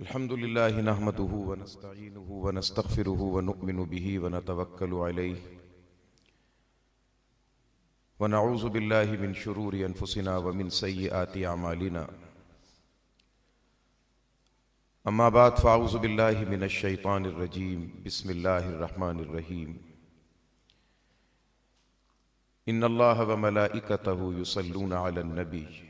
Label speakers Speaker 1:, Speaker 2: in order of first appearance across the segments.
Speaker 1: الحمد لله نحمده ونستعينه ونستغفره ونؤمن به ونتوكل عليه ونعوذ بالله من شرور أنفسنا ومن سيئات أعمالنا أما بعد فأعوذ بالله من الشيطان الرجيم بسم الله الرحمن الرحيم إن الله وملائكته يصلون على النبي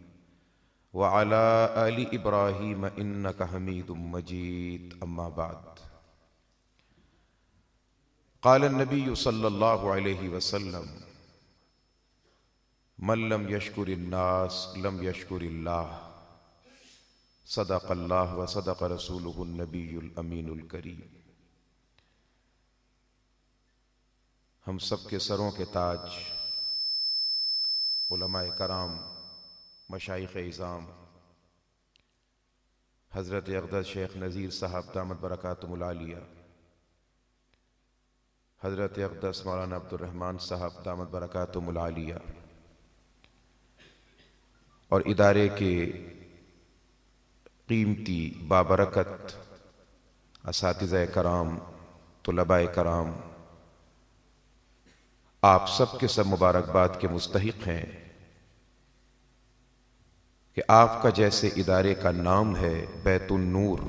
Speaker 1: व अला अली इब्राहिम इन्न हमीद मजीद अम्माबाद काल नबी सल्ला वसलम मल्लम यशकुरन्नास लम यशकुरल्ला सदक अल्लाह व सदक रसूलनबीमीनकरीम हम सब के सरों के ताज कराम मशाइ इज़ाम हज़रत अकदस शेख नज़ीर साहब दामद मलालिया हज़रत अकदस मौलाना अब्दुलरहमान साहब दामद मलालिया और इदारे के कीमती बाबरकत इस कराम तलबा कराम आप सब के सब मुबारकबाद के मुस्तक हैं कि आपका जैसे इदारे का नाम है बैतुल नूर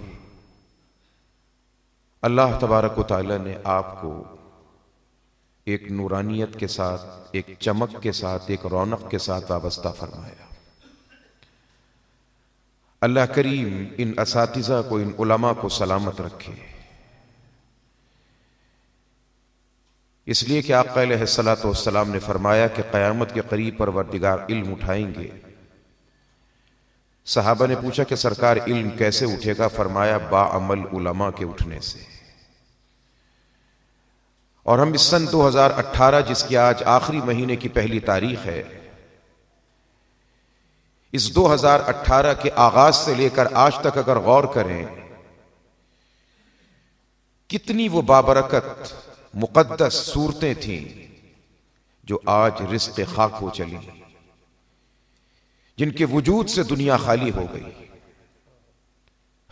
Speaker 1: अल्लाह तबारक ताली ने आपको एक नूरानियत के साथ एक चमक के साथ एक रौनक के साथ वाबस्ता फरमाया अल्लाह करीम इन इस को इन उलमा को सलामत रखे इसलिए कि आप सलात सलाम ने फरमाया कि क़यामत के करीब पर वर्दिगार इल्म उठाएंगे साहबा ने पूछा कि सरकार इल्म कैसे उठेगा फरमाया अमल उलमा के उठने से और हम इस सन 2018 जिसकी आज आखिरी महीने की पहली तारीख है इस 2018 के आगाज से लेकर आज तक अगर गौर करें कितनी वो बाबरकत मुकद्दस सूरतें थीं जो आज रिश्ते खाक हो चली जिनके वजूद से दुनिया खाली हो गई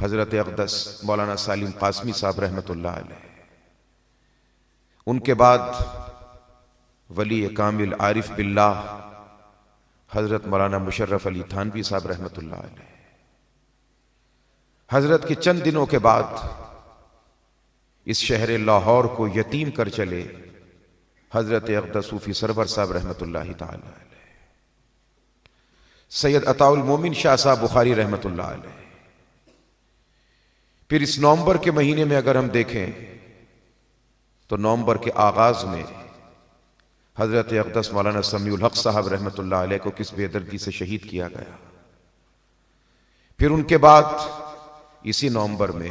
Speaker 1: हजरत अकदस मौलाना सालिम कासमी साहब रहमत उनके बाद वली कामिल आरिफ बिल्ला हजरत मौलाना मुशर्रफ अली थानवी साहब रहमत हजरत के चंद दिनों के बाद इस शहर लाहौर को यतीम कर चले हजरत अकदसूफ़ी सरवर साहब रहमत ला सैयद अताउल मोमिन शाह साहब बुखारी रहमत फिर इस नवंबर के महीने में अगर हम देखें तो नवंबर के आगाज में हजरत अकदस मौलाना समी हक साहब रहमत को किस बेदर्दी से शहीद किया गया फिर उनके बाद इसी नवंबर में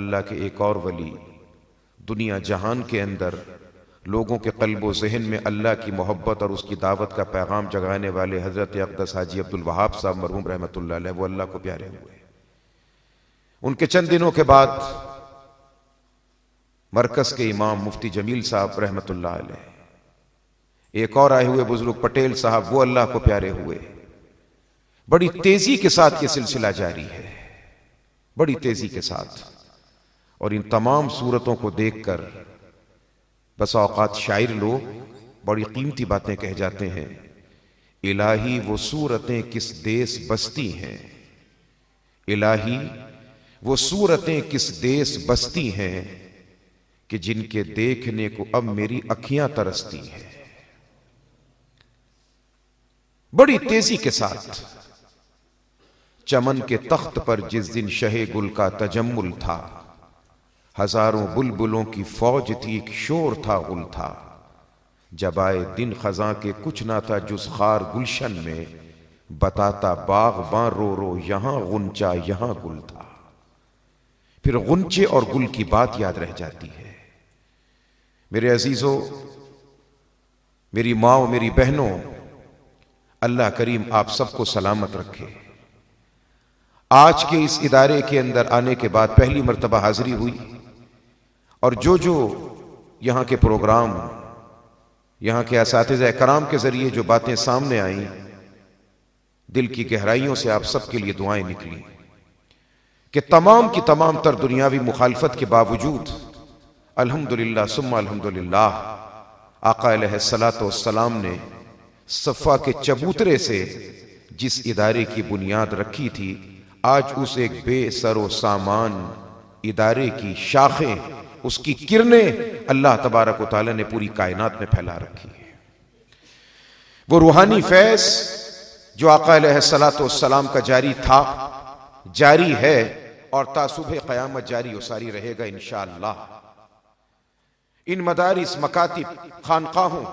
Speaker 1: अल्लाह के एक और वली दुनिया जहान के अंदर लोगों के कल्ब जहन में अल्लाह की मोहब्बत और उसकी दावत का पैगाम जगाने वाले हज़रत अकदस हाजी अब्दुल वहाब साहब मरहूम रहमत वो अल्लाह को प्यारे हुए उनके चंद दिनों के बाद मरकज़ के इमाम मुफ्ती जमील साहब रहमत एक और आए हुए बुजुर्ग पटेल साहब वो अल्लाह को प्यारे हुए बड़ी तेज़ी के साथ ये सिलसिला जारी है बड़ी तेज़ी के साथ और इन तमाम सूरतों को देखकर बस औकात शायर लोग बड़ी कीमती बातें कह जाते हैं इलाही वो सूरतें किस देश बसती हैं इलाही वो सूरतें किस देश बसती हैं कि जिनके देखने को अब मेरी अखियां तरसती हैं बड़ी तेजी के साथ चमन के तख्त पर जिस दिन शहे गुल का तजम्मुल था हजारों बुलबुलों की फौज थी एक शोर था गुल था जब आए दिन खजा के कुछ ना था जुस खार गुलशन में बताता बाग बा रो रो यहां गुंचा यहां गुल था फिर गुनचे और गुल की बात याद रह जाती है मेरे अजीजों मेरी माओ मेरी बहनों अल्लाह करीम आप सबको सलामत रखे आज के इस इदारे के अंदर आने के बाद पहली मरतबा हाजिरी हुई और जो जो यहाँ के प्रोग्राम यहाँ के इस कराम के ज़रिए जो बातें सामने आई दिल की गहराइयों से आप सबके लिए दुआएं निकली कि तमाम की तमाम तर दुनियावी मुखालफत के बावजूद अल्हम्दुलिल्लाह सुम्मा अल्हम्दुलिल्लाह आका सलाम ने सफ़ा के चबूतरे से जिस इदारे की बुनियाद रखी थी आज उस एक बेसरो सामान इदारे की शाखें उसकी किरणें अल्लाह तबारक वाली ने पूरी कायनात में फैला रखी है वो रूहानी फैज जो आकाम का जारी था जारी है और तासुब क्यामत जारी उसारी रहेगा इन इन मदारिस मकातब खानकाहों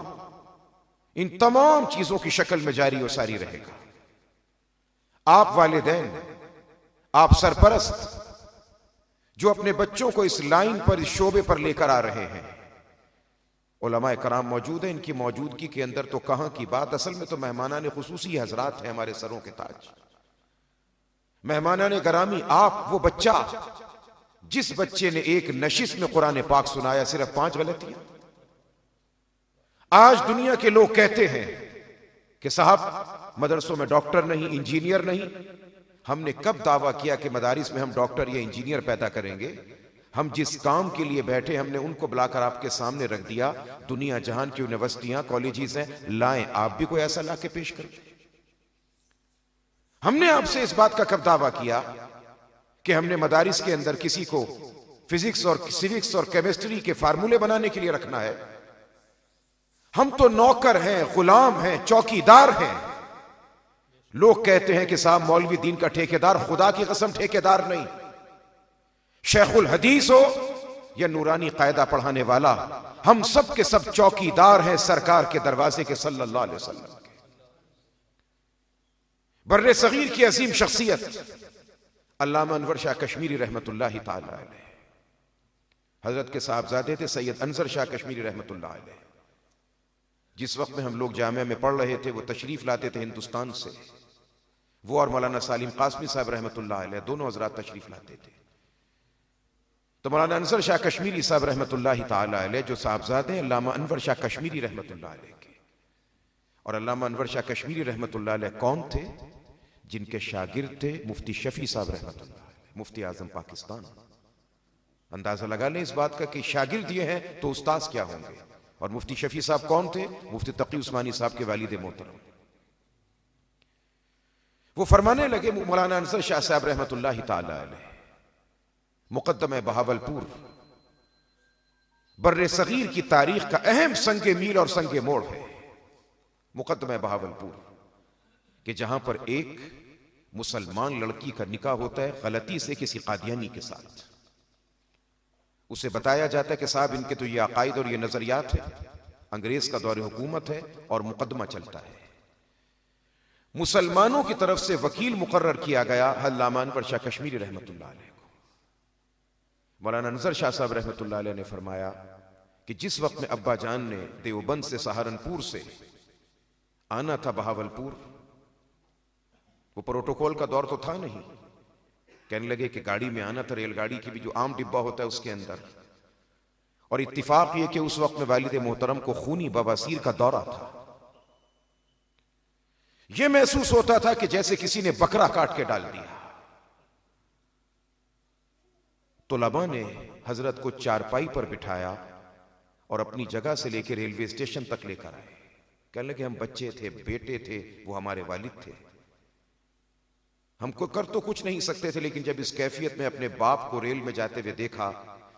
Speaker 1: इन तमाम चीज़ों की शक्ल में जारी वारी रहेगा आप वालदेन आप सरपरस्त जो अपने बच्चों को इस लाइन पर इस शोबे पर लेकर आ रहे हैं ओलमा कराम मौजूद है इनकी मौजूदगी के अंदर तो कहां की बात असल में तो मेहमाना ने खसूसी हजरात हैं हमारे सरों के ताज मेहमाना ने करामी आप वो बच्चा जिस बच्चे ने एक नशिश में कुरान पाक सुनाया सिर्फ पांच गलतियां आज दुनिया के लोग कहते हैं कि साहब मदरसों में डॉक्टर नहीं इंजीनियर नहीं हमने कब दावा किया कि मदारिस में हम डॉक्टर या इंजीनियर पैदा करेंगे हम जिस काम के लिए बैठे हमने उनको बुलाकर आपके सामने रख दिया दुनिया जहान की यूनिवर्सिटियां कॉलेजेस हैं लाएं आप भी कोई ऐसा लाके पेश करें हमने आपसे इस बात का कब दावा किया कि हमने मदारिस के अंदर किसी को फिजिक्स और सिविक्स और केमिस्ट्री के फार्मूले बनाने के लिए रखना है हम तो नौकर हैं गुलाम हैं चौकीदार हैं लोग कहते हैं कि साहब मौलवी दीन का ठेकेदार खुदा की कसम ठेकेदार नहीं शेखुल हदीस हो या नूरानी कायदा पढ़ाने वाला हम सब के सब चौकीदार हैं सरकार के दरवाजे के सल्लल्लाहु अलैहि वसल्लम के बर्र सगीर की अजीम शख्सियत अल्लामा अनवर शाह कश्मीरी रहमत हजरत के साहबजादे थे सैयद अनसर शाह कश्मीरी रहमत जिस वक्त में हम लोग जामिया में पढ़ रहे थे वो तशरीफ लाते थे हिंदुस्तान से वो और मौलाना सालिम कासमी साहब रहमत दोनों हजरा तशरीफ लाते थे तो मौलाना अनसर शाह कश्मीरी साहब रहमत जो साहबजाद हैं अनवर शाह कश्मीरी रहमत के और अलामा अनवर शाह कश्मीरी रहमत कौन थे जिनके शागिर थे मुफ्ती शफी साहब रहमत मुफ्ती आजम पाकिस्तान अंदाजा लगा लें इस बात का कि शागिर्द ये हैं तो उस्ताद क्या होंगे और मुफ्ती शफी साहब कौन थे मुफ्ती तकी उस्मानी साहब के वालिद मोहतरम वो फरमाने लगे मौलाना अंसर शाह साहब रहमत मुकदम बहावलपुर बर्र सगीर की तारीख का अहम संग मील और संग मोड़ है मुकदम बहावलपुर के जहां पर एक मुसलमान लड़की का निकाह होता है गलती से किसी कादियानी के साथ उसे बताया जाता है कि साहब इनके तो ये अकायद और ये नजरियात है अंग्रेज का दौर हुकूमत है और मुकदमा चलता है मुसलमानों की तरफ से वकील मुकर्र किया गया हल्लामान पर शाह कश्मीरी रहमत मौलाना नजर शाह साहब रहमत ने फरमाया कि जिस वक्त में अब्बा जान ने देवबंद से सहारनपुर से आना था बहावलपुर वो प्रोटोकॉल का दौर तो था नहीं कहने लगे कि गाड़ी में आना था रेलगाड़ी की भी जो आम डिब्बा होता है उसके अंदर और इतफाक ये कि उस वक्त में वालिद मोहतरम को खूनी बबासिर का दौरा था यह महसूस होता था कि जैसे किसी ने बकरा काट के डाल दिया तो लबा ने हजरत को चारपाई पर बिठाया और अपनी जगह से लेकर रेलवे स्टेशन तक लेकर आए कह लगे हम बच्चे थे बेटे थे वो हमारे वालिद थे हमको कर तो कुछ नहीं सकते थे लेकिन जब इस कैफियत में अपने बाप को रेल में जाते हुए देखा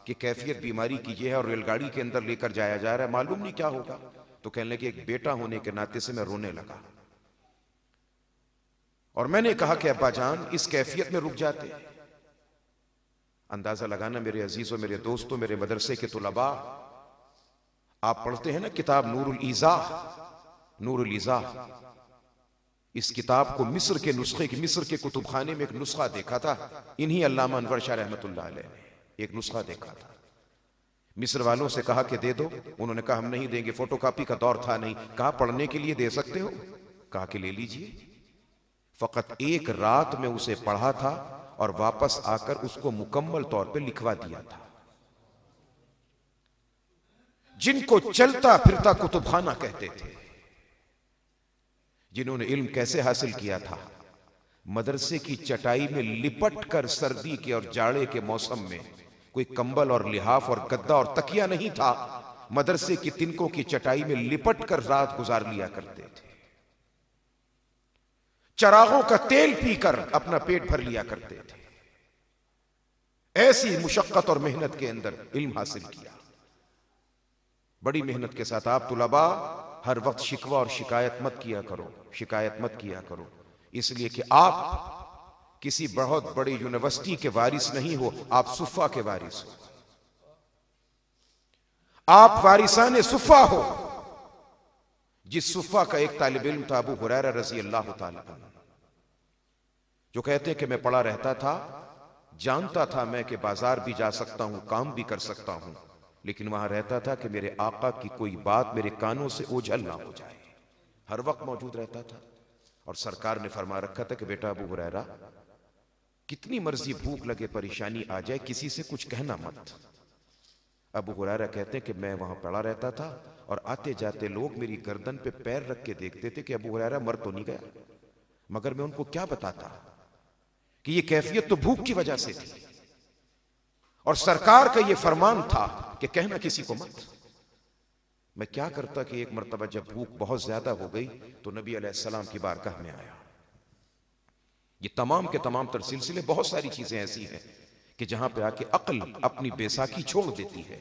Speaker 1: कि कैफियत बीमारी की यह है और रेलगाड़ी के अंदर लेकर जाया जा रहा है मालूम नहीं क्या होगा तो कहने लगे एक बेटा होने के नाते से मैं रोने लगा और मैंने कहा कि अब्बा जान इस कैफियत में रुक जाते अंदाजा लगाना मेरे अजीजों मेरे दोस्तों मेरे मदरसे के तुलबा आप पढ़ते हैं ना किताब नूरुल ईजा नूरुल ईजा इस किताब को मिस्र के नुस्खे की मिस्र के कुतुब खाने में एक नुस्खा देखा था इन्हीं अल्लामा अनवर शाह रहमत ने एक नुस्खा देखा था मिस्र वालों से कहा कि दे दो उन्होंने कहा हम नहीं देंगे फोटोकॉपी का दौर था नहीं कहा पढ़ने के लिए दे सकते हो कहा कि ले लीजिए फ़कत एक रात में उसे पढ़ा था और वापस आकर उसको मुकम्मल तौर पर लिखवा दिया था जिनको चलता फिरता कुतुबखाना कहते थे जिन्होंने इल्म कैसे हासिल किया था मदरसे की चटाई में लिपट कर सर्दी के और जाड़े के मौसम में कोई कंबल और लिहाफ और गद्दा और तकिया नहीं था मदरसे की तिनकों की चटाई में लिपट कर रात गुजार लिया करते थे चरागों का तेल पीकर अपना पेट भर लिया करते थे ऐसी मुशक्कत और मेहनत के अंदर इल्म हासिल किया बड़ी मेहनत के साथ आप तुलबा हर वक्त शिकवा और शिकायत मत किया करो शिकायत मत किया करो इसलिए कि आप किसी बहुत बड़ी यूनिवर्सिटी के वारिस नहीं हो आप सुफा के वारिस हो आप वारिसान सुफा हो जिस सुफा का एक तालब इम था अबू हुरैरा रजी अल्लाह जो कहते हैं कि मैं पड़ा रहता था जानता था मैं कि बाजार भी जा सकता हूं काम भी कर सकता हूं लेकिन वहां रहता था कि मेरे आका की कोई बात मेरे कानों से ओझल ना हो जाए हर वक्त मौजूद रहता था और सरकार ने फरमा रखा था कि बेटा अबू हुरैरा कितनी मर्जी भूख लगे परेशानी आ जाए किसी से कुछ कहना मत था अबू हुरारा कहते हैं कि मैं वहां पड़ा रहता था और आते जाते लोग मेरी गर्दन पे पैर रख के देखते थे कि अबू हुरारा मर तो नहीं गया मगर मैं उनको क्या बताता कि ये कैफियत तो भूख की वजह से थी और सरकार का ये फरमान था कि कहना किसी को मत मैं क्या करता कि एक मरतबा जब भूख बहुत ज्यादा हो गई तो नबी सलाम की बारगाह में आया ये तमाम के तमाम तर सिलसिले बहुत सारी चीजें ऐसी हैं कि जहां पे आके अकल अपनी बेसाखी छोड़ देती है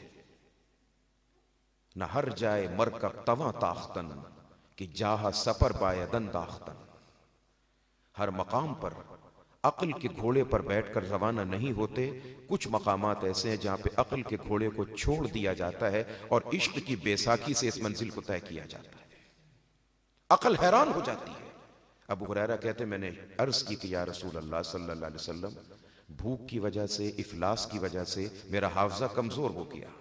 Speaker 1: न हर जाए कर तवा ताख्तन कि जाह सपर दन ताख्तन हर मकाम पर अकल के घोड़े पर बैठकर रवाना नहीं होते कुछ मकाम ऐसे हैं जहां पे अकल के घोड़े को छोड़ दिया जाता है और इश्क की बेसाखी से इस मंजिल को तय किया जाता है अकल हैरान हो जाती है अब हुरैरा कहते मैंने अर्ज की कि या रसूल अल्लाह सल्लल्लाहु अलैहि वसल्लम भूख की वजह से इफलास की वजह से मेरा हाफजा कमज़ोर हो गया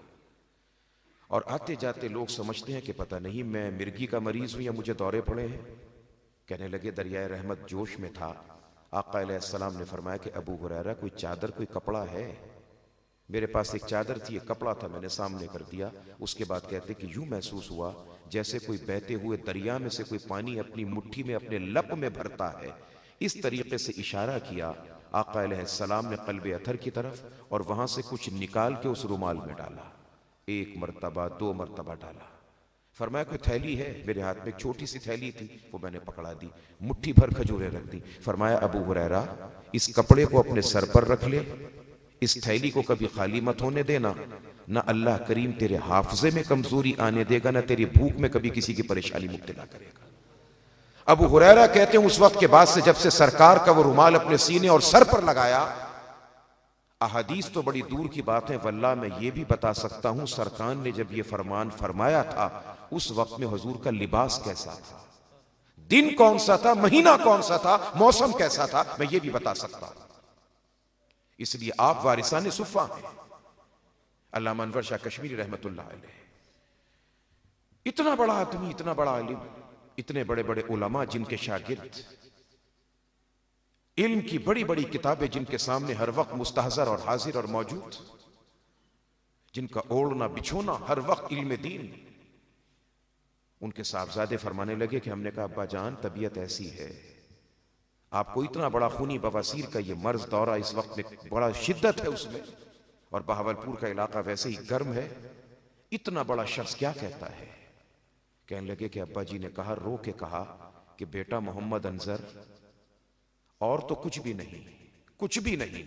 Speaker 1: और आते जाते लोग समझते हैं कि पता नहीं मैं मिर्गी का मरीज़ हूं या मुझे दौरे पड़े हैं कहने लगे दरियाए रहमत जोश में था आकाम ने फरमाया कि अबू हुरैरा कोई चादर कोई कपड़ा है मेरे पास एक चादर थी एक कपड़ा था मैंने सामने कर दिया उसके बाद कहते कि यूं महसूस हुआ जैसे कोई बहते हुए दरिया में से कोई पानी अपनी मुट्ठी में अपने लप में भरता है इस तरीके से इशारा किया आकाम ने कल्ब अथर की तरफ और वहां से कुछ निकाल के उस रुमाल में डाला एक मरतबा दो मरतबा डाला फरमाया कोई थैली है मेरे हाथ में छोटी सी थैली थी वो मैंने पकड़ा दी मुट्ठी भर खजूरें रख दी फरमाया अबू हुरैरा इस कपड़े को अपने सर पर रख ले इस थैली को कभी खाली मत होने देना ना अल्लाह करीम तेरे हाफजे में कमजोरी आने देगा ना तेरी भूख में कभी किसी की परेशानी मुब्तला करेगा अबू हुरैरा कहते हैं उस वक्त के बाद से जब से सरकार का वो रुमाल अपने सीने और सर पर लगाया अहदीस तो बड़ी दूर की बात है वल्ला मैं ये भी बता सकता हूं सरकार ने जब ये फरमान फरमाया था उस वक्त में हजूर का लिबास कैसा था दिन कौन सा था महीना कौन सा था मौसम कैसा था मैं ये भी बता सकता हूं इसलिए आप वारिसा ने सुफा हैं अल्लाह अनवर शाह कश्मीरी रहमत इतना बड़ा आदमी इतना बड़ा आलिम इतने बड़े बड़े उलमा जिनके शागिर्द इल्म की बड़ी बड़ी किताबें जिनके सामने हर वक्त मुस्तहजर और हाजिर और मौजूद जिनका ओढ़ना बिछोना हर वक्त इल्म दीन उनके साहबजादे फरमाने लगे कि हमने कहा अब्बा जान तबीयत ऐसी है आपको इतना बड़ा खूनी बवासीर का यह मर्ज दौरा इस वक्त में बड़ा शिद्दत है उसमें और बहावलपुर का इलाका वैसे ही गर्म है इतना बड़ा शख्स क्या कहता है कहने लगे कि अब्बा जी ने कहा रो के कहा कि बेटा मोहम्मद अंजर और तो कुछ भी नहीं कुछ भी नहीं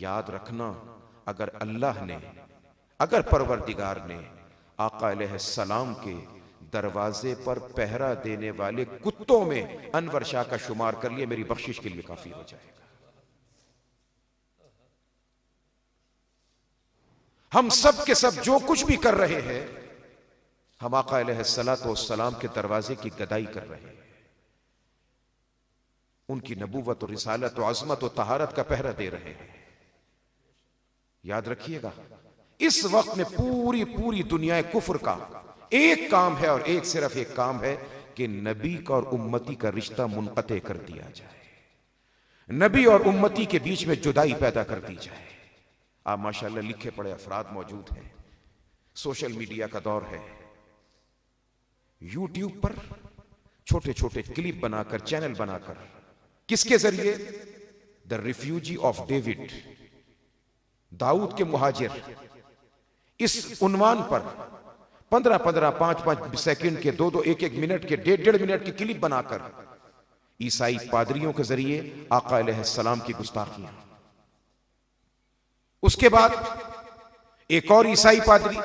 Speaker 1: याद रखना अगर अल्लाह ने अगर परवरदिगार ने आकाम के दरवाजे पर पहरा देने वाले कुत्तों में अनवर शाह का शुमार कर लिए मेरी बख्शिश के लिए काफी हो जाएगा हम सब के सब जो कुछ भी कर रहे हैं हम आकासलाम के दरवाजे की गदाई कर रहे हैं उनकी नबूवत और रिसालत और अजमत और तहारत का पहरा दे रहे हैं याद रखिएगा इस वक्त में पूरी पूरी दुनिया कुफर का एक काम है और एक सिर्फ एक काम है कि नबी का और उम्मती का रिश्ता मुनकत कर दिया जाए नबी और उम्मती के बीच में जुदाई पैदा कर दी जाए आप माशाला लिखे पड़े अफराद मौजूद हैं सोशल मीडिया का दौर है यूट्यूब पर छोटे छोटे क्लिप बनाकर चैनल बनाकर किसके जरिए the refugee of David Dawood के मुहाजिर इस उन्वान पर पंद्रह पंद्रह पांच पांच सेकंड के दो दो एक एक मिनट के डेढ़ डेढ़ मिनट की क्लिप बनाकर ईसाई पादरियों के जरिए आकाम की गुस्ताखियां उसके बाद एक और ईसाई पादरी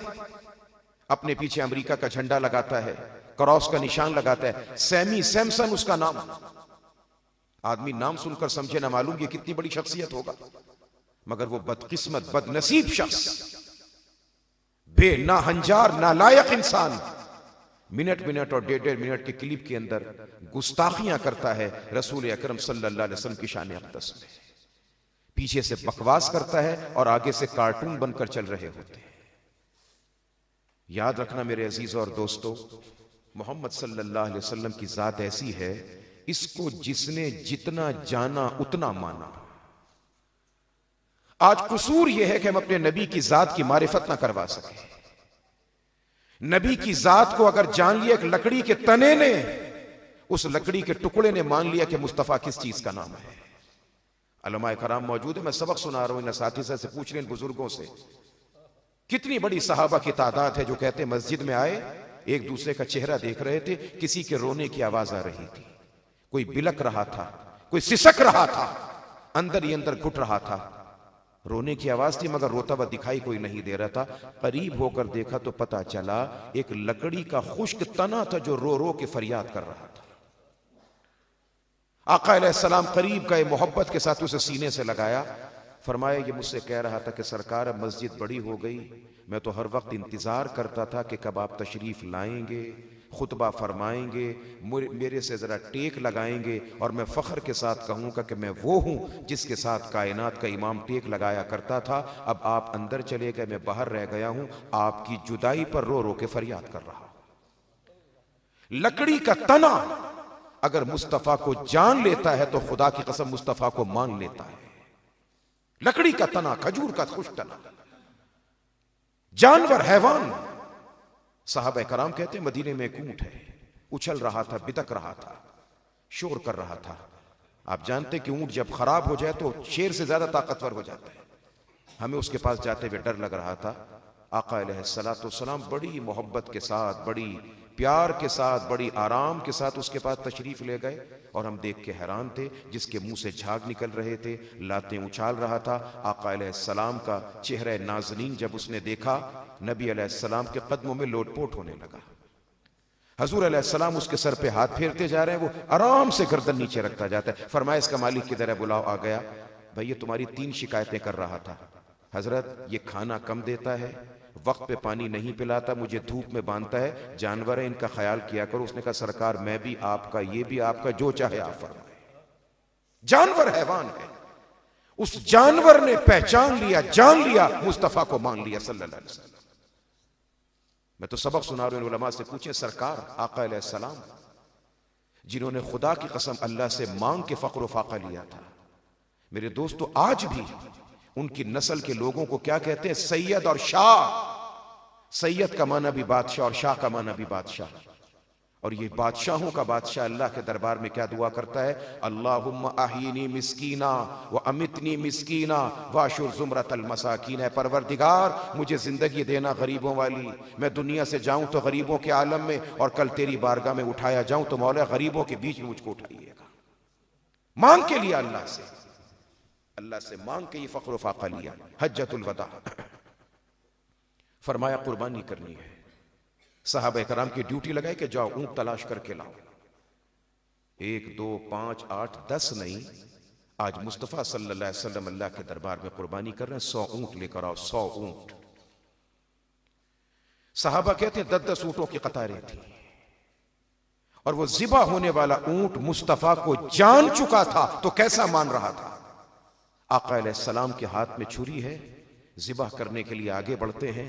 Speaker 1: अपने पीछे अमेरिका का झंडा लगाता है क्रॉस का निशान लगाता है सैमी सैमसन उसका नाम आदमी नाम सुनकर समझे ना मालूम ये कितनी बड़ी शख्सियत होगा मगर वो बदकिस्मत बदनसीब शख्स बे ना हंजार ना लायक इंसान मिनट मिनट और डेढ़ डेढ़ मिनट के क्लिप के अंदर गुस्ताखियां करता है रसूल अक्रम सलम की शान अकदस में पीछे से बकवास करता है और आगे से कार्टून बनकर चल रहे होते हैं याद रखना मेरे अजीज और दोस्तों मोहम्मद सल्लल्लाहु अलैहि वसल्लम की ज़ात ऐसी है इसको जिसने जितना जाना उतना माना आज कसूर यह है कि हम अपने नबी की ज़ात की मारिफत ना करवा सके नबी की ज़ात को अगर जान लिया एक लकड़ी के तने ने उस लकड़ी के टुकड़े ने मान लिया कि मुस्तफ़ा किस चीज़ का नाम है अलमा कराम मौजूद है मैं सबक सुना रहा हूं इन साथी से पूछ रहे इन बुजुर्गों से कितनी बड़ी साहबा की तादाद है जो कहते हैं मस्जिद में आए एक दूसरे का चेहरा देख रहे थे किसी के रोने की आवाज आ रही थी कोई बिलक रहा था कोई सिसक रहा था अंदर ही अंदर घुट रहा था रोने की आवाज थी मगर रोता हुआ दिखाई कोई नहीं दे रहा था करीब होकर देखा तो पता चला एक लकड़ी का खुश्क तना था जो रो रो के फरियाद कर रहा था आका सलाम करीब का मोहब्बत के साथ उसे सीने से लगाया फरमाया ये मुझसे कह रहा था कि सरकार अब मस्जिद बड़ी हो गई मैं तो हर वक्त इंतज़ार करता था कि कब आप तशरीफ़ लाएंगे खुतबा फरमाएंगे मेरे से ज़रा टेक लगाएंगे और मैं फ़ख्र के साथ कहूँगा कि मैं वो हूं जिसके साथ कायनात का इमाम टेक लगाया करता था अब आप अंदर चले गए मैं बाहर रह गया हूं आपकी जुदाई पर रो रो के फरियाद कर रहा लकड़ी का तना अगर मुस्तफ़ा को जान लेता है तो खुदा की कसम मुस्तफ़ा को मांग लेता है लकड़ी का तना खजूर का खुश तना जानवर हैवान साहब कराम कहते मदीने में एक ऊंट है उछल रहा था बितक रहा था शोर कर रहा था आप जानते कि ऊंट जब खराब हो जाए तो शेर से ज्यादा ताकतवर हो जाता है हमें उसके पास जाते हुए डर लग रहा था आका तो सलाम बड़ी मोहब्बत के साथ बड़ी प्यार के साथ बड़ी आराम के साथ उसके पास तशरीफ ले गए और हम देख के हैरान थे जिसके मुंह से झाग निकल रहे थे लातें उछाल रहा था आका सलाम का चेहरा नाजनीन जब उसने देखा नबी सलाम के कदमों में लोटपोट होने लगा हजूर सलाम उसके सर पे हाथ फेरते जा रहे हैं वो आराम से गर्दन नीचे रखता जाता है फरमाइश का मालिक की तरह बुलाओ आ गया भाई ये तुम्हारी तीन शिकायतें कर रहा था हजरत ये खाना कम देता है वक्त पे पानी नहीं पिलाता मुझे धूप में बांधता है जानवर है इनका ख्याल किया करो उसने कहा सरकार मैं भी आपका ये भी आपका जो चाहे आप फरमाए जानवर हैवान है उस जानवर ने पहचान लिया जान लिया मुस्तफा को मान लिया सल्लल्लाहु अलैहि वसल्लम मैं तो सबक सुना रहा हूं से पूछे सरकार आका सलाम जिन्होंने खुदा की कसम अल्लाह से मांग के फकर फाका लिया था मेरे दोस्तों आज भी उनकी नस्ल के लोगों को क्या कहते हैं सैयद और शाह सैयद का माना भी बादशाह और शाह का माना भी बादशाह और ये बादशाहों का बादशाह अल्लाह के दरबार में क्या दुआ करता है अल्लाह आहिनी मिसकीना व अमितनी मिसकीना वाशुर अल मसाकिन है परवरदिगार मुझे ज़िंदगी देना गरीबों वाली मैं दुनिया से जाऊं तो गरीबों के आलम में और कल तेरी बारगाह में उठाया जाऊं तो मौला गरीबों के बीच में मुझको उठाइएगा मांग के लिए अल्लाह से अल्लाह से मांग के ये फ़ख्र फाका लिया हजतुलवदा फरमाया कुर्बानी करनी है साहब कराम की ड्यूटी लगाई कि जाओ ऊंट तलाश करके लाओ एक दो पांच आठ दस नहीं आज मुस्तफ़ा सल्लल्लाहु अलैहि वसल्लम अल्लाह के दरबार में कुर्बानी कर रहे हैं सौ ऊंट लेकर आओ सौ ऊंट साहबा कहते हैं दस दस ऊंटों की कतारें थी और वो जिबा होने वाला ऊंट मुस्तफ़ा को जान चुका था तो कैसा मान रहा था आकाम के हाथ में छुरी है ज़िबा करने के लिए आगे बढ़ते हैं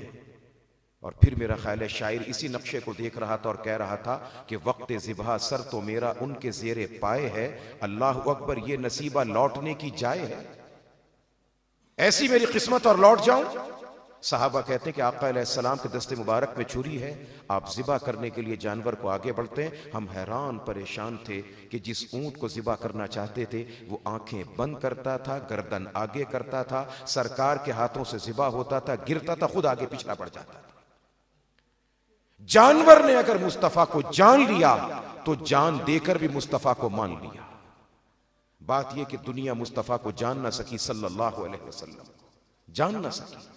Speaker 1: और फिर मेरा ख्याल है शायर इसी नक्शे को देख रहा था और कह रहा था कि वक्त ज़िबा सर तो मेरा उनके जेर पाए है अल्लाह अकबर ये नसीबा लौटने की जाए है ऐसी मेरी किस्मत और लौट जाऊं साहबा कहते हैं कि आका के दस्ते मुबारक में छुरी है आप ज़िबा करने के लिए जानवर को आगे बढ़ते हैं हम हैरान परेशान थे कि जिस ऊंट को ज़िबा करना चाहते थे वो आंखें बंद करता था गर्दन आगे करता था सरकार के हाथों से ज़िबा होता था गिरता था खुद आगे पिछड़ा पड़ जाता था जानवर ने अगर मुस्तफ़ा को जान लिया तो जान देकर भी मुस्तफ़ा को मान लिया बात यह कि दुनिया मुस्तफ़ा को जान ना सकी सल्लाह जान ना सकी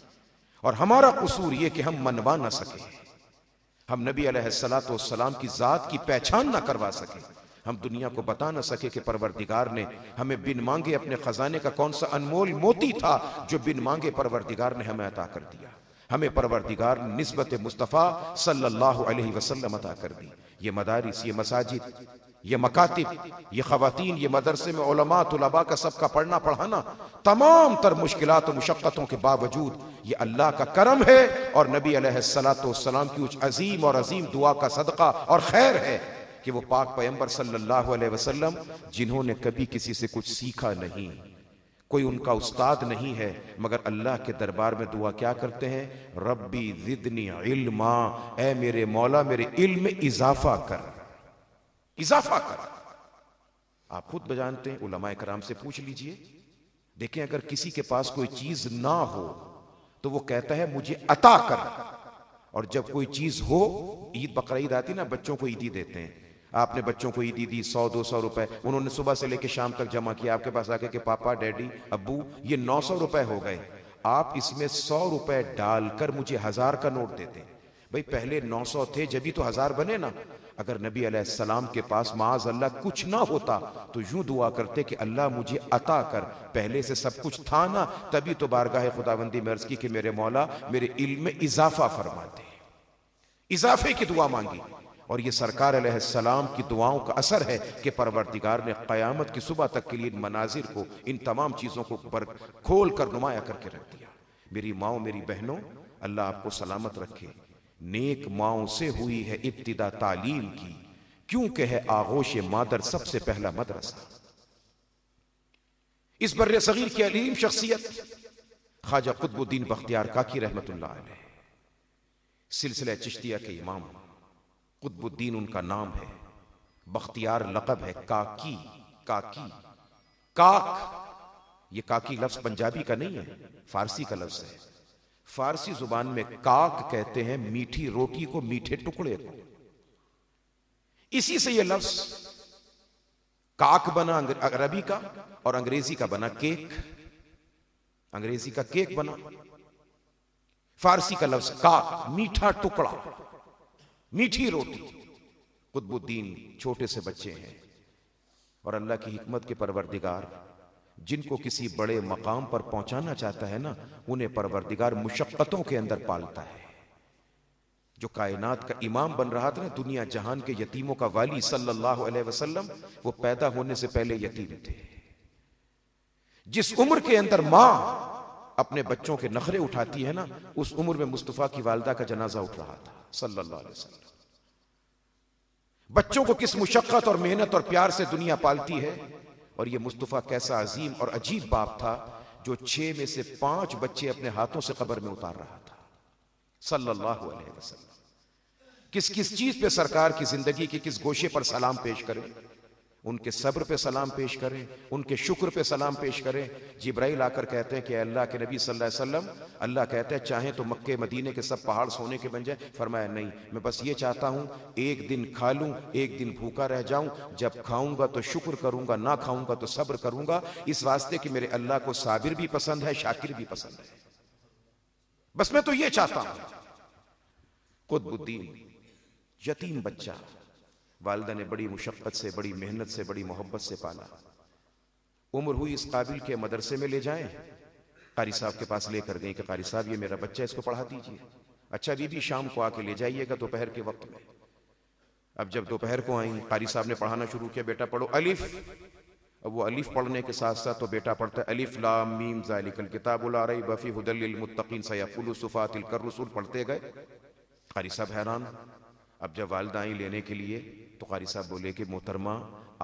Speaker 1: और हमारा कसूर यह कि हम मनवा ना सके हम नबी सलाम की ज़ात की पहचान ना करवा सके हम दुनिया को बता ना सके कि परवरदिगार ने हमें बिन मांगे अपने खजाने का कौन सा अनमोल मोती था जो बिन मांगे परवरदिगार ने हमें अता कर दिया हमें परवरदिगार नस्बत मुस्तफ़ा सल्लल्लाहु अलैहि वसल्लम अता कर दी ये मदारिस ये मसाजिद ये मकातब ये ख़वान ये मदरसे में ओलमा तलबा का सबका पढ़ना पढ़ाना तमाम तर मुश्किल और मुशक्क़तों के बावजूद ये अल्लाह का करम है और नबी सलाम की उस अजीम और अजीम दुआ का सदका और खैर है कि वो पाक पैम्बर सल्लल्लाहु अलैहि वसल्लम जिन्होंने कभी किसी से कुछ सीखा नहीं कोई उनका उस्ताद नहीं है मगर अल्लाह के दरबार में दुआ क्या करते हैं रब्बी जिदनी इल्मा ए मेरे मौला मेरे इल्म इजाफा कर इजाफा कर आप खुद बजानते हैं उलमा कराम से पूछ लीजिए देखें अगर किसी के पास कोई चीज ना हो तो वो कहता है मुझे अता कर और जब कोई चीज हो ईद बकर ईद आती ना बच्चों को ईदी देते हैं आपने बच्चों को ईदी दी सौ दो सौ रुपए उन्होंने सुबह से लेकर शाम तक जमा किया आपके पास आके के पापा डैडी अबू ये नौ सौ रुपए हो गए आप इसमें सौ रुपए डालकर मुझे हजार का नोट देते भाई पहले नौ सौ थे जब भी तो हजार बने ना अगर नबी अलैहिस्सलाम के पास माज अल्लाह कुछ ना होता तो यूं दुआ करते कि अल्लाह मुझे अता कर पहले से सब कुछ था ना तभी तो बारगाह खुदाबंदी में अर्ज की कि मेरे मौला मेरे इल्म में इजाफा फरमा दे इजाफे की दुआ मांगी और ये सरकार अलैहिस्सलाम की दुआओं का असर है कि परवरदिगार ने क़यामत की सुबह तक के लिए इन मनाजिर को इन तमाम चीज़ों को पर खोल कर नुमाया करके रख दिया मेरी माओ मेरी बहनों अल्लाह आपको सलामत रखे नेक माओ से हुई है इब्तदा तालीम की क्यों कह आगोश मादर सबसे पहला मदरसा इस बर सगीर की अलीम शख्सियत ख्वाजा कुतबुद्दीन बख्तियार काकी रहमत सिलसिला चिश्तिया के इमाम कुतबुद्दीन उनका नाम है बख्तियार लकब है काकी काकी काक ये काकी लफ्ज पंजाबी का नहीं है फारसी का लफ्ज है फारसी जुबान में काक कहते हैं मीठी रोटी को मीठे टुकड़े को इसी से यह लफ्ज काक बना अरबी का और अंग्रेजी का बना केक अंग्रेजी का केक बना फारसी का लफ्ज काक मीठा टुकड़ा मीठी रोटी कुतबुद्दीन छोटे से बच्चे हैं और अल्लाह की हिकमत के परवरदिगार जिनको किसी बड़े मकाम पर पहुंचाना चाहता है ना उन्हें परवरदिगार मुशक्क़तों के अंदर पालता है जो कायनात का इमाम बन रहा था ना दुनिया जहान के यतीमों का वाली सल्लल्लाहु अलैहि वसल्लम वो पैदा होने से पहले यतीम थे जिस उम्र के अंदर मां अपने बच्चों के नखरे उठाती है ना उस उम्र में मुस्तफ़ा की वालदा का जनाजा उठ रहा था सल्लल्लाहु अलैहि वसल्लम बच्चों को किस मुशक्क़त और मेहनत और प्यार से दुनिया पालती है और ये मुस्तफ़ा कैसा अजीम और अजीब बाप था जो छह में से पांच बच्चे अपने हाथों से कबर में उतार रहा था सल्लल्लाहु अलैहि वसल्लम किस किस चीज पे सरकार की जिंदगी के किस गोशे पर सलाम पेश करें उनके सब्र पे सलाम पेश करें उनके शुक्र पे सलाम पेश करें जिब्राइल आकर कहते हैं कि अल्लाह के नबी सल्लल्लाहु अलैहि वसल्लम अल्लाह कहते हैं चाहे तो मक्के मदीने के सब पहाड़ सोने के बन जाए फरमाया नहीं मैं बस ये चाहता हूँ एक दिन खा लूँ एक दिन भूखा रह जाऊँ जब खाऊँगा तो शुक्र करूँगा ना खाऊँगा तो सब्र करूँगा इस वास्ते कि मेरे अल्लाह को साबिर भी पसंद है शाकिर भी पसंद है बस मैं तो ये चाहता हूँ खुद बुद्धि यतीम बच्चा वालदा ने बड़ी मुशक्क़त से बड़ी मेहनत से बड़ी मोहब्बत से पाला उम्र हुई इस काबिल के मदरसे में ले जाएं कारी साहब के पास लेकर गए कि कारी साहब ये मेरा बच्चा इसको पढ़ा दीजिए अच्छा बीबी शाम को आके ले जाइएगा दोपहर के वक्त में अब जब दोपहर को आई कारी साहब ने पढ़ाना शुरू किया बेटा पढ़ो अलिफ अब वो अलिफ पढ़ने के साथ साथ तो बेटा पढ़ता अलिफ लाम मीम जालिकल किताब उला रही बफ़ी हदलमतिन सयाफुल सुफ़ातिल कर रसूल पढ़ते गए कारी साहब हैरान अब जब वालदा आई लेने के लिए तो कारी साहब बोले कि मोहतरमा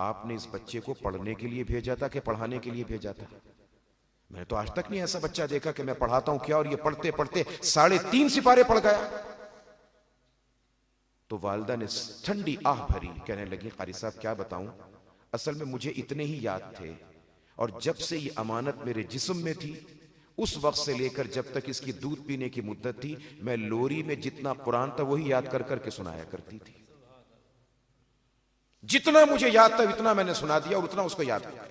Speaker 1: आपने इस बच्चे को पढ़ने के लिए भेजा था कि पढ़ाने के लिए भेजा था मैंने तो आज तक नहीं ऐसा बच्चा देखा कि मैं पढ़ाता हूं क्या और ये पढ़ते पढ़ते साढ़े तीन सिपारे पढ़ गया तो वालदा ने ठंडी आह भरी कहने लगी कारी साहब क्या बताऊं असल में मुझे इतने ही याद थे और जब से ये अमानत मेरे जिसम में थी उस वक्त से लेकर जब तक इसकी दूध पीने की मुद्दत थी मैं लोरी में जितना कुरान था वही याद कर करके सुनाया करती थी जितना मुझे याद था इतना मैंने सुना दिया और उतना उसको याद किया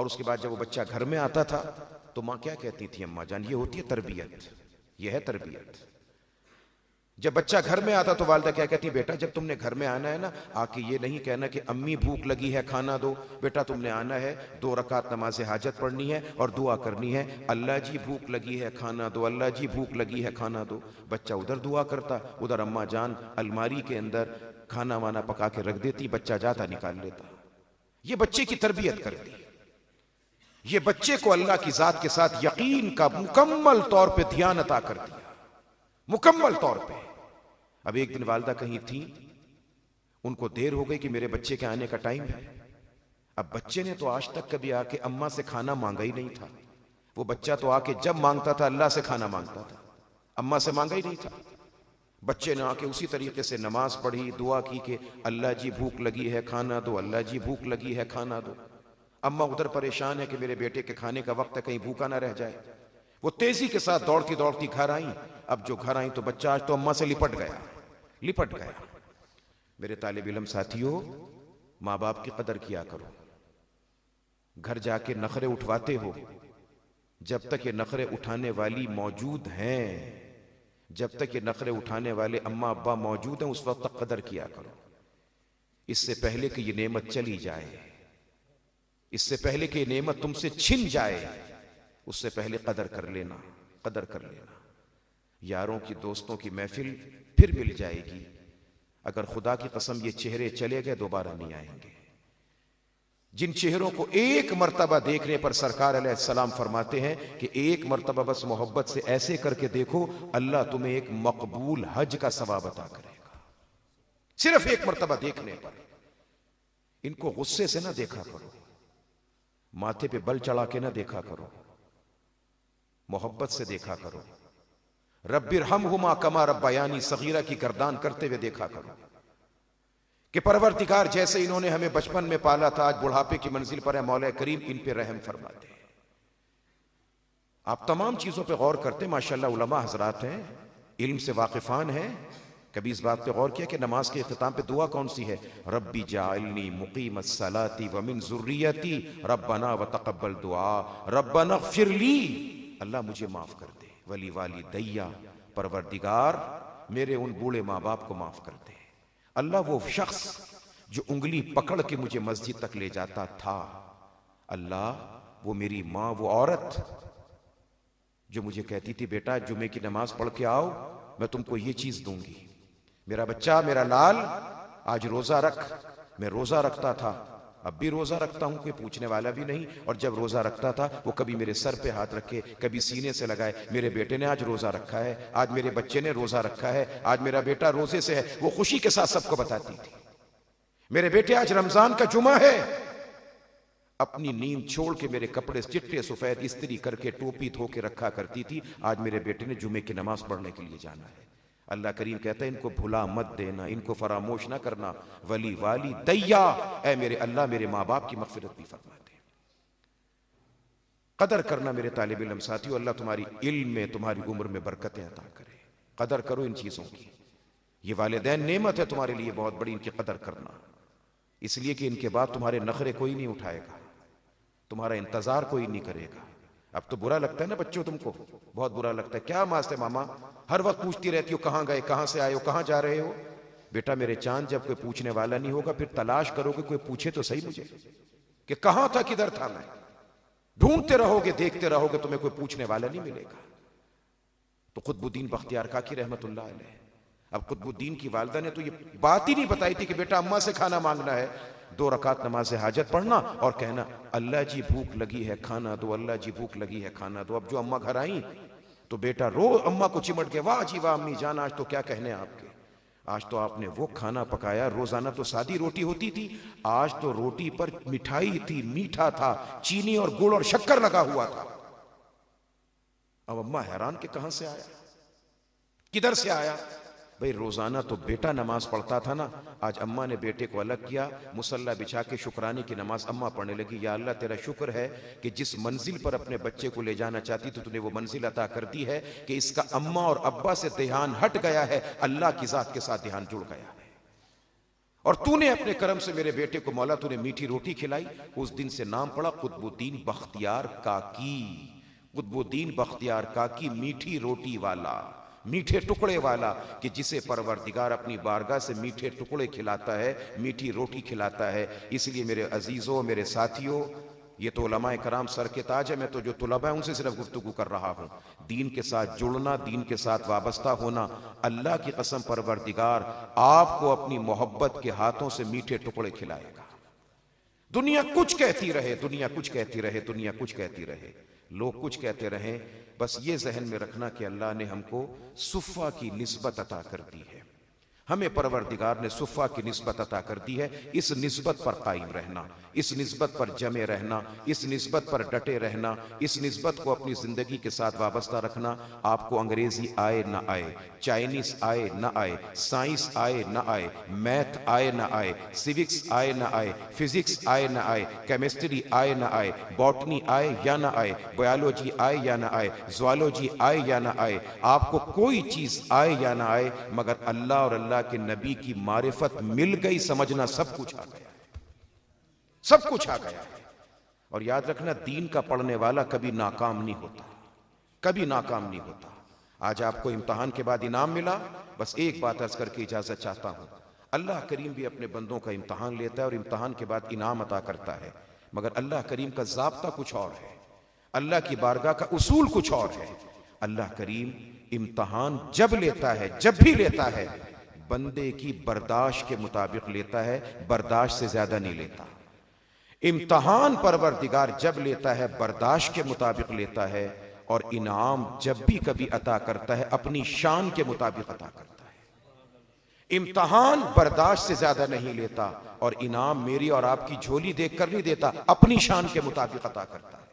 Speaker 1: और उसके बाद जब वो बच्चा घर में आता था तो माँ क्या कहती थी अम्मा जान ये होती है तरबियत यह है तरबियत जब बच्चा घर में आता तो वालदा क्या कहती बेटा जब तुमने घर में आना है ना आके ये नहीं कहना कि अम्मी भूख लगी है खाना दो बेटा तुमने आना है दो रकात नमाज हाजत पढ़नी है और दुआ करनी है अल्लाह जी भूख लगी है खाना दो अल्लाह जी भूख लगी है खाना दो बच्चा उधर दुआ करता उधर अम्मा जान अलमारी के अंदर खाना वाना पका के रख देती बच्चा जाता निकाल लेता ये बच्चे की तरबियत करती ये बच्चे को अल्लाह की जात के साथ यकीन का मुकम्मल तौर पे ध्यान अता कर दिया मुकम्मल तौर पे अब एक दिन वालदा कहीं थी उनको देर हो गई कि मेरे बच्चे के आने का टाइम है अब बच्चे ने तो आज तक कभी आके अम्मा से खाना मांगा ही नहीं था वो बच्चा तो आके जब मांगता था अल्लाह से खाना मांगता था अम्मा से मांगा ही नहीं था बच्चे ने आके उसी तरीके से नमाज पढ़ी दुआ की कि अल्लाह जी भूख लगी है खाना दो अल्लाह जी भूख लगी है खाना दो अम्मा उधर परेशान है कि मेरे बेटे के खाने का वक्त है कहीं भूखा ना रह जाए वो तेजी के साथ दौड़ती दौड़ती घर आई अब जो घर आई तो बच्चा आज तो अम्मा से लिपट गया लिपट गया मेरे तालब इलम साथियों माँ बाप की कदर किया करो घर जाके नखरे उठवाते हो जब तक ये नखरे उठाने वाली मौजूद हैं जब तक ये नखरे उठाने वाले अम्मा अब्बा मौजूद हैं उस वक्त तक कदर किया करो इससे पहले कि ये नेमत चली जाए इससे पहले कि नेमत तुमसे छिन जाए उससे पहले कदर कर लेना कदर कर लेना यारों की दोस्तों की महफिल फिर मिल जाएगी अगर खुदा की कसम ये चेहरे चले गए दोबारा नहीं आएंगे जिन चेहरों को एक मरतबा देखने पर सरकार सलाम फरमाते हैं कि एक मरतबा बस मोहब्बत से ऐसे करके देखो अल्लाह तुम्हें एक मकबूल हज का सवाब अदा करेगा सिर्फ एक मरतबा देखने पर इनको गुस्से से ना देखा करो माथे पे बल चढ़ा के ना देखा करो मोहब्बत से देखा करो रब्बिर हम हुमा कमा यानी सगीरा की गर्दान करते हुए देखा करो कि परवरतिकार जैसे इन्होंने हमें बचपन में पाला था आज बुढ़ापे की मंजिल पर है मौल करीम इन पर रहम फरमाते आप तमाम चीज़ों पर गौर करते माशाला उलमा हजरात हैं इल्म से वाकिफान हैं कभी इस बात पे गौर किया कि नमाज के अख्ताम पे दुआ कौन सी है रब्बी जालनी मुकीम सलाती वमिन जुर्रियती रबना व तकबल दुआ रब्बना फिरली अल्लाह मुझे माफ़ कर दे वली वाली दैया परवरदिगार मेरे उन बूढ़े माँ बाप को माफ़ कर दे अल्लाह वो शख्स जो उंगली पकड़ के मुझे मस्जिद तक ले जाता था अल्लाह वो मेरी माँ वो औरत जो मुझे कहती थी बेटा जुमे की नमाज पढ़ के आओ मैं तुमको ये चीज दूंगी मेरा बच्चा मेरा लाल आज रोजा रख मैं रोजा रखता था अब भी रोज़ा रखता हूं कि पूछने वाला भी नहीं और जब रोज़ा रखता था वो कभी मेरे सर पे हाथ रखे कभी सीने से लगाए मेरे बेटे ने आज रोज़ा रखा है आज मेरे बच्चे ने रोज़ा रखा है आज मेरा बेटा रोज़े से है वो खुशी के साथ सबको बताती थी मेरे बेटे आज रमज़ान का जुमा है अपनी नींद छोड़ के मेरे कपड़े चिट्टे सफ़ेद स्त्री करके टोपी धो के रखा करती थी आज मेरे बेटे ने जुमे की नमाज पढ़ने के लिए जाना है अल्लाह करीम कहता है इनको भुला मत देना इनको फरामोश ना करना वली वाली दैया ए मेरे अल्लाह मेरे माँ बाप की मफफरत भी फरमाते दे कदर करना मेरे तालब इलम साथियों अल्लाह तुम्हारी इल्म में तुम्हारी उम्र में बरकतें अता करे कदर करो इन चीज़ों की ये वालदेन नेमत है तुम्हारे लिए बहुत बड़ी इनकी कदर करना इसलिए कि इनके बाद तुम्हारे नखरे कोई नहीं उठाएगा तुम्हारा इंतज़ार कोई नहीं करेगा अब तो बुरा लगता है ना बच्चों तुमको बहुत बुरा लगता है क्या मास्ते मामा हर वक्त पूछती रहती हो कहाँ गए कहाँ से आए हो कहाँ जा रहे हो बेटा मेरे चांद जब कोई पूछने वाला नहीं होगा फिर तलाश करोगे कोई पूछे तो सही मुझे कि कहां था किधर था मैं ढूंढते रहोगे देखते रहोगे तुम्हें कोई पूछने वाला नहीं मिलेगा तो खुदबुद्दीन बख्तियार का की रहमत अब खुदबुद्दीन की वालदा ने तो ये बात ही नहीं बताई थी कि बेटा अम्मा से खाना मांगना है दो रकात नमाज हाजत पढ़ना और कहना अल्लाह जी भूख लगी है खाना दो अल्लाह जी भूख लगी है खाना दो अब जो अम्मा घर आई तो बेटा रो अम्मा को चिमट के वाह जी वाह अम्मी जान आज तो क्या कहने आपके आज तो आपने वो खाना पकाया रोजाना तो सादी रोटी होती थी आज तो रोटी पर मिठाई थी मीठा था चीनी और गुड़ और शक्कर लगा हुआ था अब अम्मा हैरान के कहां से आया किधर से आया भाई रोज़ाना तो बेटा नमाज पढ़ता था ना आज अम्मा ने बेटे को अलग किया मुसल्ला बिछा के शुक्राने की नमाज अम्मा पढ़ने लगी या अल्लाह तेरा शुक्र है कि जिस मंजिल पर अपने बच्चे को ले जाना चाहती तो तूने वो मंजिल अता कर दी है कि इसका अम्मा और अब्बा से ध्यान हट गया है अल्लाह की ज़ात के साथ ध्यान जुड़ गया है और तूने अपने कर्म से मेरे बेटे को मौला तूने मीठी रोटी खिलाई उस दिन से नाम पड़ा कुतबुद्दीन बख्तियार काकी कुतबुद्दीन बख्तियार काकी मीठी रोटी वाला मीठे टुकड़े वाला कि जिसे परवरदिगार अपनी बारगाह से मीठे टुकड़े खिलाता है मीठी रोटी खिलाता है इसलिए मेरे अजीज़ों मेरे साथियों ये तो लमाए कराम सर के ताज है मैं तो जो तुलबा है उनसे सिर्फ गुफ्तु कर रहा हूँ दीन के साथ जुड़ना दीन के साथ वाबस्ता होना अल्लाह की कसम परवरदिगार आपको अपनी मोहब्बत के हाथों से मीठे टुकड़े खिलाएगा दुनिया कुछ कहती रहे दुनिया कुछ कहती रहे दुनिया कुछ कहती रहे लोग कुछ कहते रहे बस ये जहन में रखना कि अल्लाह ने हमको सुफ़ा की नस्बत अता कर दी है हमें परवरदिगार ने सुफ़ा की नस्बत अता कर दी है इस नस्बत पर कायम रहना इस नस्बत पर जमे रहना इस नस्बत पर डटे रहना इस नस्बत को अपनी ज़िंदगी के साथ वाबस्ता रखना आपको अंग्रेज़ी आए ना आए चाइनीस आए ना आए साइंस आए ना आए मैथ आए ना आए सिविक्स आए ना आए फिज़िक्स आए ना आए केमिस्ट्री आए ना आए बॉटनी आए या ना आए बायोलॉजी आए या ना आए जोलॉजी आए या ना आए आपको कोई चीज़ आए या ना आए मगर अल्लाह और अल्लाह अल्लाह के नबी की मारिफत मिल गई समझना सब कुछ आ गया सब कुछ आ गया और याद रखना दीन का पढ़ने वाला कभी नाकाम नहीं होता कभी नाकाम नहीं होता आज आपको इम्तहान के बाद इनाम मिला बस एक बात अर्ज करके इजाजत चाहता हूं अल्लाह करीम भी अपने बंदों का इम्तहान लेता है और इम्तहान के बाद इनाम अता करता है मगर अल्लाह करीम का जबता कुछ और है अल्लाह की बारगाह का उसूल कुछ और है अल्लाह करीम इम्तहान जब लेता है जब भी लेता है बंदे की बर्दाश्त के मुताबिक लेता है बर्दाश्त से ज्यादा नहीं लेता इम्तहान परवरदिगार जब लेता है बर्दाश्त के मुताबिक लेता है और इनाम जब भी कभी अता करता है अपनी शान के मुताबिक अता करता है इम्तहान बर्दाश्त से ज्यादा नहीं लेता और इनाम मेरी और आपकी झोली देख कर नहीं देता अपनी शान के मुताबिक अता करता है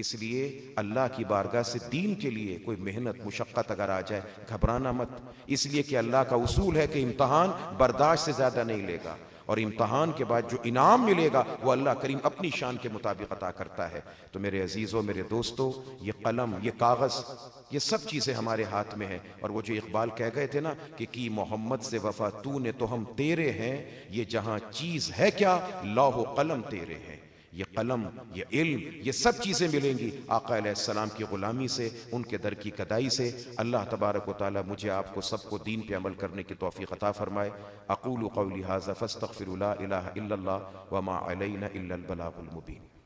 Speaker 1: इसलिए अल्लाह की बारगाह से दीन के लिए कोई मेहनत मुशक्क़त अगर आ जाए घबराना मत इसलिए कि अल्लाह का उसूल है कि इम्तहान बर्दाश्त से ज़्यादा नहीं लेगा और इम्तहान के बाद जो इनाम मिलेगा वो अल्लाह करीम अपनी शान के मुताबिक अता करता है तो मेरे अजीज़ों मेरे दोस्तों ये कलम ये कागज़ ये सब चीज़ें हमारे हाथ में है और वो जो इकबाल कह गए थे ना कि की मोहम्मद से वफा तू ने तो हम तेरे हैं ये जहाँ चीज़ है क्या लाहो कलम तेरे हैं ये कलम ये इल्म ये सब चीज़ें मिलेंगी आकाम की ग़ुलामी से उनके दर की कदाई से अल्लाह तबारक वाली मुझे आपको सबको दीन पे अमल करने की तोफ़ी अता फ़रमाए अकूल कौली हाजा फ़स्तफ़िर वमा अलबलाबीन